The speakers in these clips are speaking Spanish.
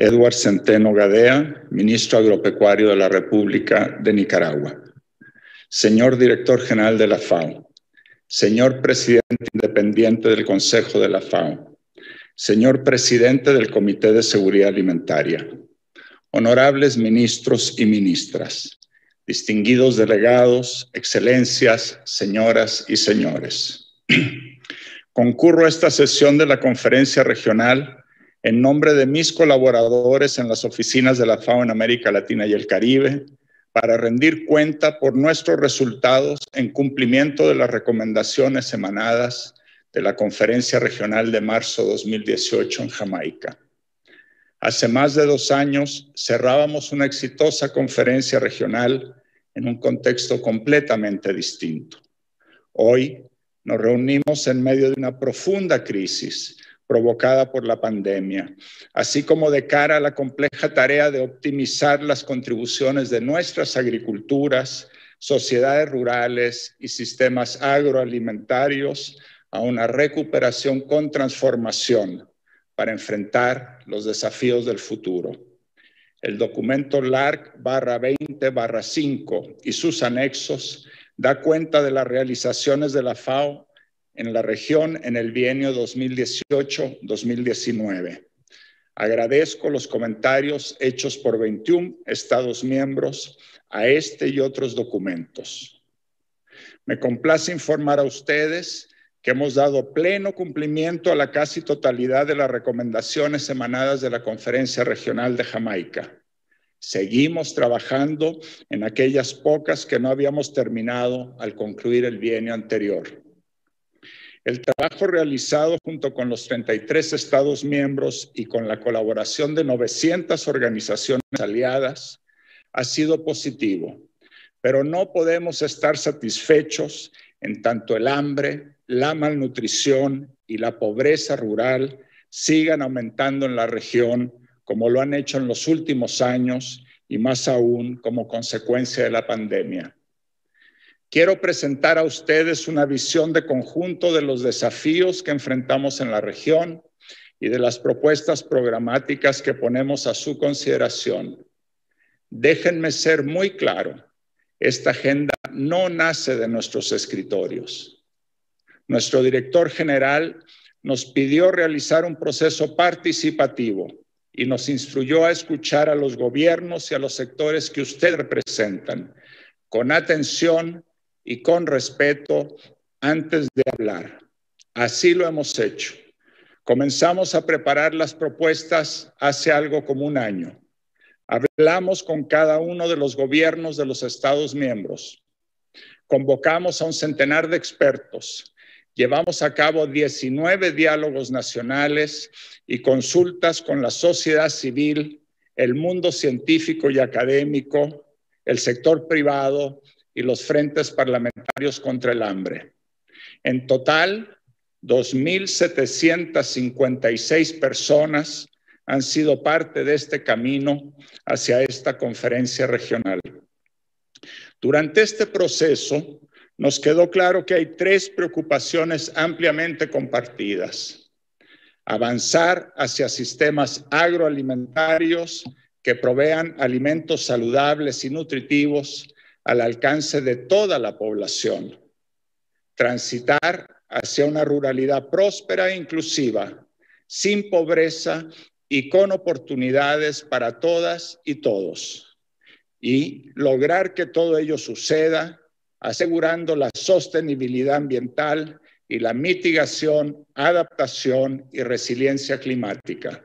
Edward Centeno Gadea, ministro agropecuario de la República de Nicaragua. Señor director general de la FAO. Señor presidente independiente del Consejo de la FAO. Señor presidente del Comité de Seguridad Alimentaria. Honorables ministros y ministras. Distinguidos delegados, excelencias, señoras y señores. Concurro a esta sesión de la Conferencia Regional en nombre de mis colaboradores en las oficinas de la FAO en América Latina y el Caribe, para rendir cuenta por nuestros resultados en cumplimiento de las recomendaciones emanadas de la Conferencia Regional de marzo 2018 en Jamaica. Hace más de dos años cerrábamos una exitosa conferencia regional en un contexto completamente distinto. Hoy nos reunimos en medio de una profunda crisis provocada por la pandemia, así como de cara a la compleja tarea de optimizar las contribuciones de nuestras agriculturas, sociedades rurales y sistemas agroalimentarios a una recuperación con transformación para enfrentar los desafíos del futuro. El documento LARC barra 20 5 y sus anexos da cuenta de las realizaciones de la FAO en la región en el bienio 2018-2019. Agradezco los comentarios hechos por 21 Estados miembros a este y otros documentos. Me complace informar a ustedes que hemos dado pleno cumplimiento a la casi totalidad de las recomendaciones emanadas de la Conferencia Regional de Jamaica. Seguimos trabajando en aquellas pocas que no habíamos terminado al concluir el bienio anterior. El trabajo realizado junto con los 33 Estados miembros y con la colaboración de 900 organizaciones aliadas ha sido positivo, pero no podemos estar satisfechos en tanto el hambre, la malnutrición y la pobreza rural sigan aumentando en la región como lo han hecho en los últimos años y más aún como consecuencia de la pandemia quiero presentar a ustedes una visión de conjunto de los desafíos que enfrentamos en la región y de las propuestas programáticas que ponemos a su consideración. Déjenme ser muy claro, esta agenda no nace de nuestros escritorios. Nuestro director general nos pidió realizar un proceso participativo y nos instruyó a escuchar a los gobiernos y a los sectores que usted representan con atención y con respeto antes de hablar. Así lo hemos hecho. Comenzamos a preparar las propuestas hace algo como un año. Hablamos con cada uno de los gobiernos de los Estados miembros. Convocamos a un centenar de expertos. Llevamos a cabo 19 diálogos nacionales y consultas con la sociedad civil, el mundo científico y académico, el sector privado, y los frentes parlamentarios contra el hambre. En total, 2.756 personas han sido parte de este camino hacia esta conferencia regional. Durante este proceso, nos quedó claro que hay tres preocupaciones ampliamente compartidas. Avanzar hacia sistemas agroalimentarios que provean alimentos saludables y nutritivos al alcance de toda la población, transitar hacia una ruralidad próspera e inclusiva, sin pobreza y con oportunidades para todas y todos, y lograr que todo ello suceda asegurando la sostenibilidad ambiental y la mitigación, adaptación y resiliencia climática.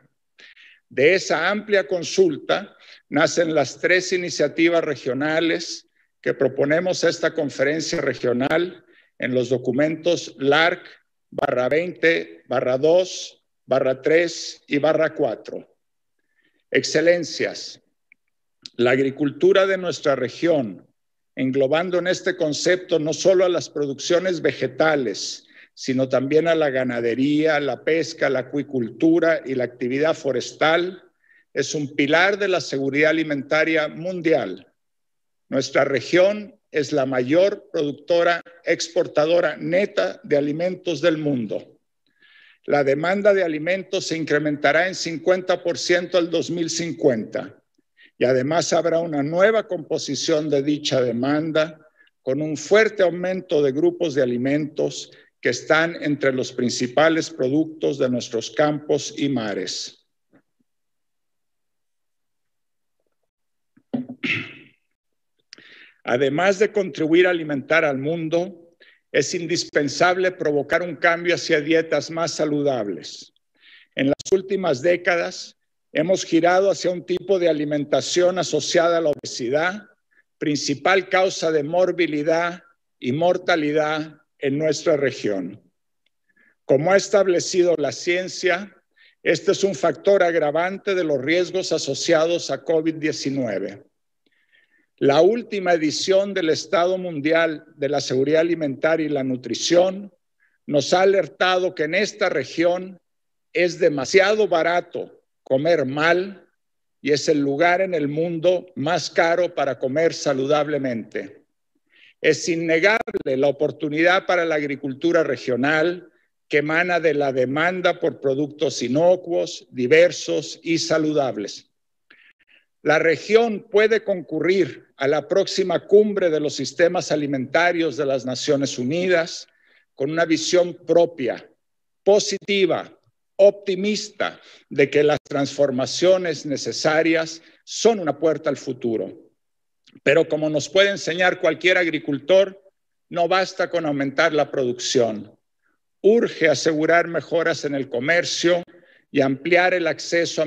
De esa amplia consulta nacen las tres iniciativas regionales que proponemos esta conferencia regional en los documentos LARC barra 20, barra 2, barra 3 y barra 4. Excelencias, la agricultura de nuestra región, englobando en este concepto no solo a las producciones vegetales, sino también a la ganadería, la pesca, la acuicultura y la actividad forestal, es un pilar de la seguridad alimentaria mundial nuestra región es la mayor productora exportadora neta de alimentos del mundo. La demanda de alimentos se incrementará en 50% al 2050 y además habrá una nueva composición de dicha demanda con un fuerte aumento de grupos de alimentos que están entre los principales productos de nuestros campos y mares. Además de contribuir a alimentar al mundo, es indispensable provocar un cambio hacia dietas más saludables. En las últimas décadas hemos girado hacia un tipo de alimentación asociada a la obesidad, principal causa de morbilidad y mortalidad en nuestra región. Como ha establecido la ciencia, este es un factor agravante de los riesgos asociados a COVID-19 la última edición del Estado Mundial de la Seguridad Alimentaria y la Nutrición nos ha alertado que en esta región es demasiado barato comer mal y es el lugar en el mundo más caro para comer saludablemente. Es innegable la oportunidad para la agricultura regional que emana de la demanda por productos inocuos, diversos y saludables. La región puede concurrir a la próxima cumbre de los sistemas alimentarios de las Naciones Unidas con una visión propia, positiva, optimista de que las transformaciones necesarias son una puerta al futuro. Pero como nos puede enseñar cualquier agricultor, no basta con aumentar la producción. Urge asegurar mejoras en el comercio y ampliar el acceso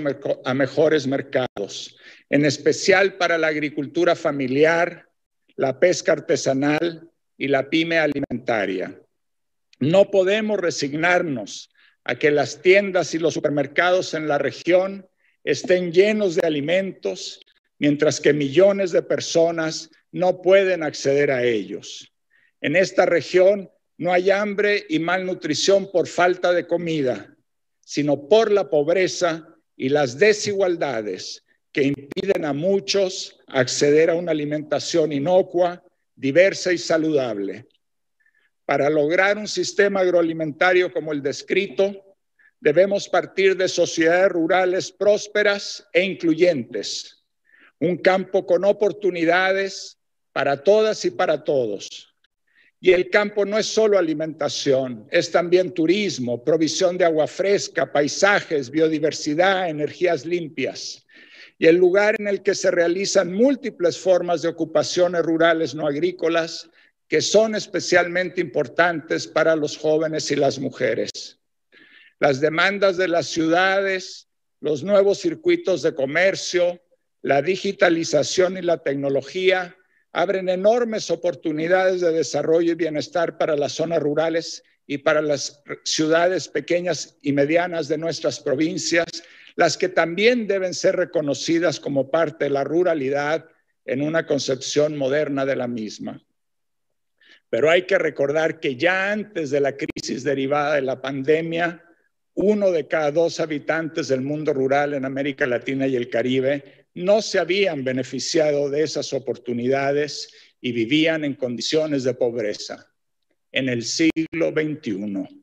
a, mejores mercados en especial para la agricultura familiar, la pesca artesanal y la pyme alimentaria. No podemos resignarnos a que las tiendas y los supermercados en la región estén llenos de alimentos, mientras que millones de personas no pueden acceder a ellos. En esta región no hay hambre y malnutrición por falta de comida, sino por la pobreza y las desigualdades que impiden a muchos acceder a una alimentación inocua, diversa y saludable. Para lograr un sistema agroalimentario como el descrito, debemos partir de sociedades rurales prósperas e incluyentes, un campo con oportunidades para todas y para todos. Y el campo no es solo alimentación, es también turismo, provisión de agua fresca, paisajes, biodiversidad, energías limpias y el lugar en el que se realizan múltiples formas de ocupaciones rurales no agrícolas que son especialmente importantes para los jóvenes y las mujeres. Las demandas de las ciudades, los nuevos circuitos de comercio, la digitalización y la tecnología abren enormes oportunidades de desarrollo y bienestar para las zonas rurales y para las ciudades pequeñas y medianas de nuestras provincias las que también deben ser reconocidas como parte de la ruralidad en una concepción moderna de la misma. Pero hay que recordar que ya antes de la crisis derivada de la pandemia, uno de cada dos habitantes del mundo rural en América Latina y el Caribe no se habían beneficiado de esas oportunidades y vivían en condiciones de pobreza en el siglo XXI.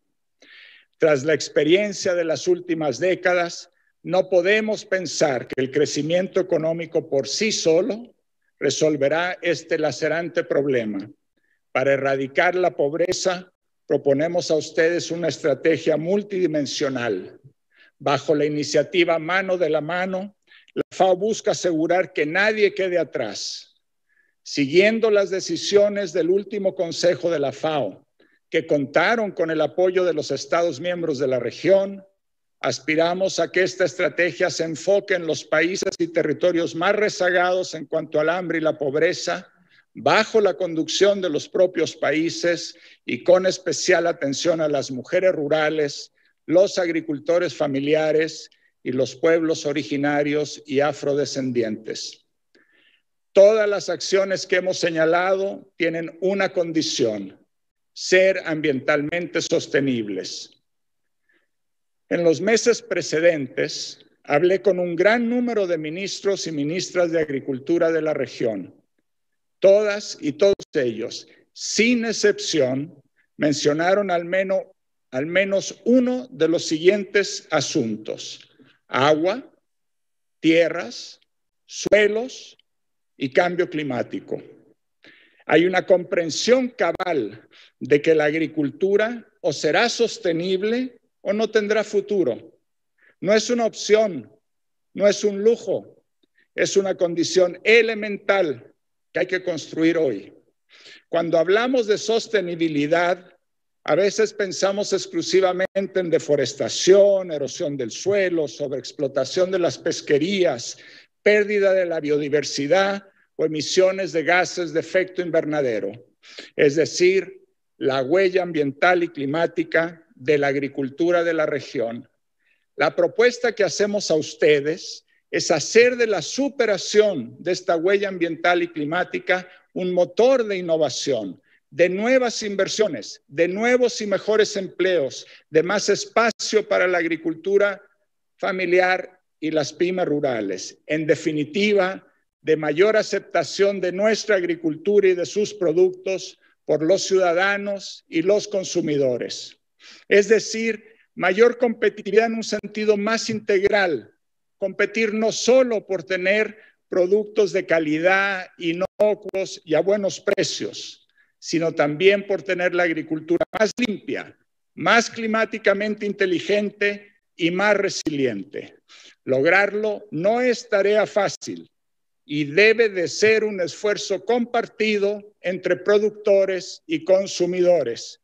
Tras la experiencia de las últimas décadas, no podemos pensar que el crecimiento económico por sí solo resolverá este lacerante problema. Para erradicar la pobreza, proponemos a ustedes una estrategia multidimensional. Bajo la iniciativa Mano de la Mano, la FAO busca asegurar que nadie quede atrás, siguiendo las decisiones del último Consejo de la FAO, que contaron con el apoyo de los Estados miembros de la región, Aspiramos a que esta estrategia se enfoque en los países y territorios más rezagados en cuanto al hambre y la pobreza, bajo la conducción de los propios países y con especial atención a las mujeres rurales, los agricultores familiares y los pueblos originarios y afrodescendientes. Todas las acciones que hemos señalado tienen una condición, ser ambientalmente sostenibles. En los meses precedentes, hablé con un gran número de ministros y ministras de Agricultura de la región. Todas y todos ellos, sin excepción, mencionaron al menos, uno de los siguientes asuntos. Agua, tierras, suelos y cambio climático. Hay una comprensión cabal de que la agricultura o será sostenible o no tendrá futuro. No es una opción, no es un lujo, es una condición elemental que hay que construir hoy. Cuando hablamos de sostenibilidad, a veces pensamos exclusivamente en deforestación, erosión del suelo, sobreexplotación de las pesquerías, pérdida de la biodiversidad o emisiones de gases de efecto invernadero. Es decir, la huella ambiental y climática de la agricultura de la región. La propuesta que hacemos a ustedes es hacer de la superación de esta huella ambiental y climática un motor de innovación, de nuevas inversiones, de nuevos y mejores empleos, de más espacio para la agricultura familiar y las pymes rurales. En definitiva, de mayor aceptación de nuestra agricultura y de sus productos por los ciudadanos y los consumidores. Es decir, mayor competitividad en un sentido más integral, competir no solo por tener productos de calidad, inocuos y a buenos precios, sino también por tener la agricultura más limpia, más climáticamente inteligente y más resiliente. Lograrlo no es tarea fácil y debe de ser un esfuerzo compartido entre productores y consumidores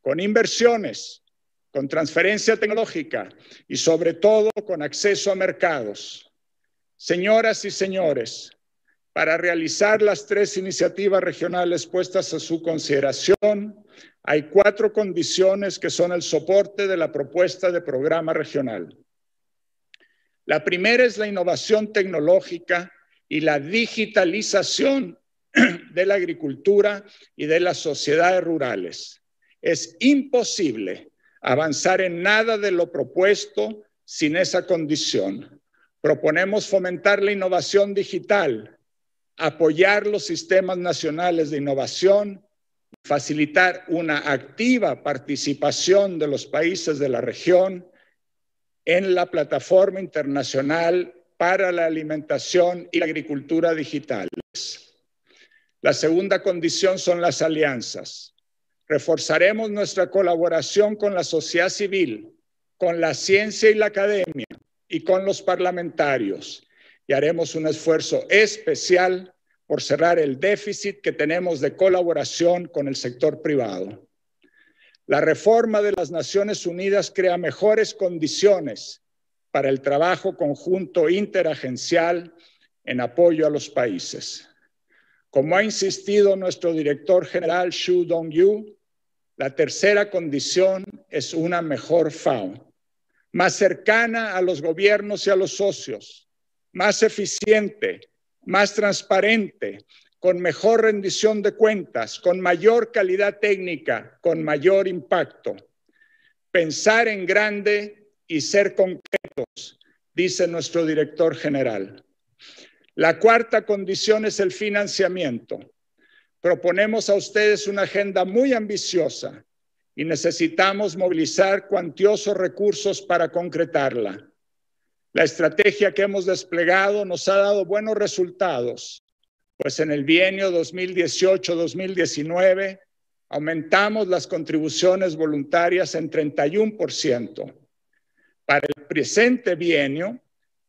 con inversiones, con transferencia tecnológica y sobre todo con acceso a mercados. Señoras y señores, para realizar las tres iniciativas regionales puestas a su consideración, hay cuatro condiciones que son el soporte de la propuesta de programa regional. La primera es la innovación tecnológica y la digitalización de la agricultura y de las sociedades rurales. Es imposible avanzar en nada de lo propuesto sin esa condición. Proponemos fomentar la innovación digital, apoyar los sistemas nacionales de innovación, facilitar una activa participación de los países de la región en la plataforma internacional para la alimentación y la agricultura digitales. La segunda condición son las alianzas. Reforzaremos nuestra colaboración con la sociedad civil, con la ciencia y la academia y con los parlamentarios y haremos un esfuerzo especial por cerrar el déficit que tenemos de colaboración con el sector privado. La reforma de las Naciones Unidas crea mejores condiciones para el trabajo conjunto interagencial en apoyo a los países. Como ha insistido nuestro director general Xu Dongyu, la tercera condición es una mejor FAO, más cercana a los gobiernos y a los socios, más eficiente, más transparente, con mejor rendición de cuentas, con mayor calidad técnica, con mayor impacto. Pensar en grande y ser concretos, dice nuestro director general. La cuarta condición es el financiamiento. Proponemos a ustedes una agenda muy ambiciosa y necesitamos movilizar cuantiosos recursos para concretarla. La estrategia que hemos desplegado nos ha dado buenos resultados, pues en el bienio 2018-2019 aumentamos las contribuciones voluntarias en 31%. Para el presente bienio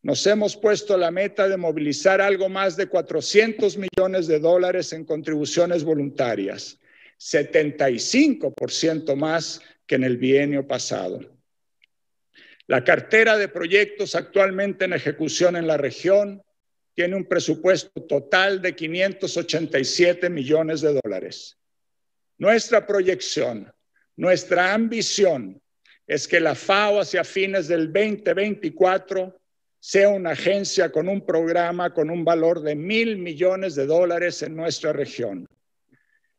nos hemos puesto la meta de movilizar algo más de 400 millones de dólares en contribuciones voluntarias, 75% más que en el bienio pasado. La cartera de proyectos actualmente en ejecución en la región tiene un presupuesto total de 587 millones de dólares. Nuestra proyección, nuestra ambición es que la FAO hacia fines del 2024 sea una agencia con un programa con un valor de mil millones de dólares en nuestra región.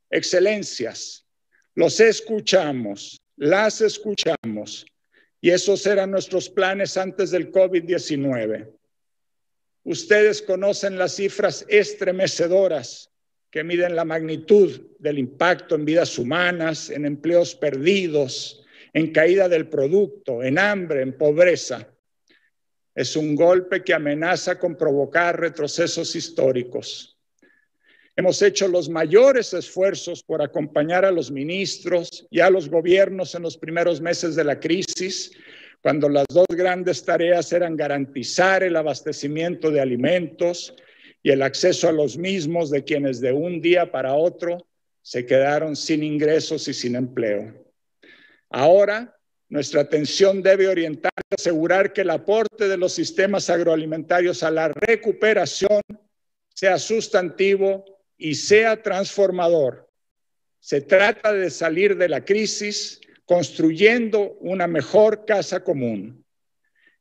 Excelencias, los escuchamos, las escuchamos, y esos eran nuestros planes antes del COVID-19. Ustedes conocen las cifras estremecedoras que miden la magnitud del impacto en vidas humanas, en empleos perdidos, en caída del producto, en hambre, en pobreza. Es un golpe que amenaza con provocar retrocesos históricos. Hemos hecho los mayores esfuerzos por acompañar a los ministros y a los gobiernos en los primeros meses de la crisis, cuando las dos grandes tareas eran garantizar el abastecimiento de alimentos y el acceso a los mismos de quienes de un día para otro se quedaron sin ingresos y sin empleo. Ahora nuestra atención debe orientarse a asegurar que el aporte de los sistemas agroalimentarios a la recuperación sea sustantivo y sea transformador. Se trata de salir de la crisis construyendo una mejor casa común.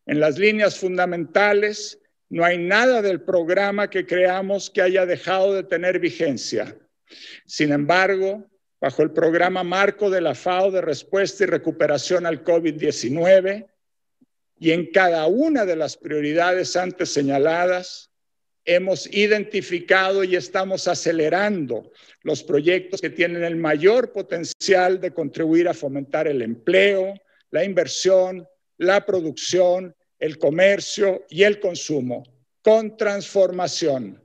En las líneas fundamentales, no hay nada del programa que creamos que haya dejado de tener vigencia. Sin embargo, bajo el programa marco de la FAO de respuesta y recuperación al COVID-19 y en cada una de las prioridades antes señaladas, hemos identificado y estamos acelerando los proyectos que tienen el mayor potencial de contribuir a fomentar el empleo, la inversión, la producción, el comercio y el consumo, con transformación.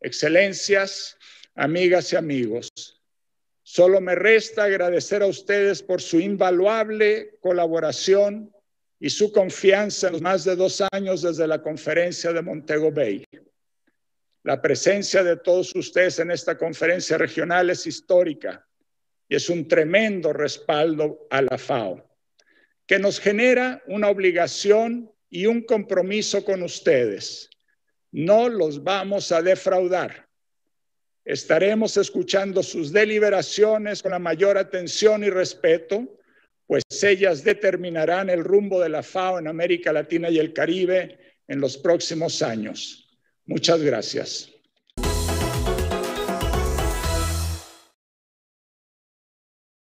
Excelencias, amigas y amigos, Solo me resta agradecer a ustedes por su invaluable colaboración y su confianza en los más de dos años desde la conferencia de Montego Bay. La presencia de todos ustedes en esta conferencia regional es histórica y es un tremendo respaldo a la FAO, que nos genera una obligación y un compromiso con ustedes. No los vamos a defraudar. Estaremos escuchando sus deliberaciones con la mayor atención y respeto, pues ellas determinarán el rumbo de la FAO en América Latina y el Caribe en los próximos años. Muchas gracias.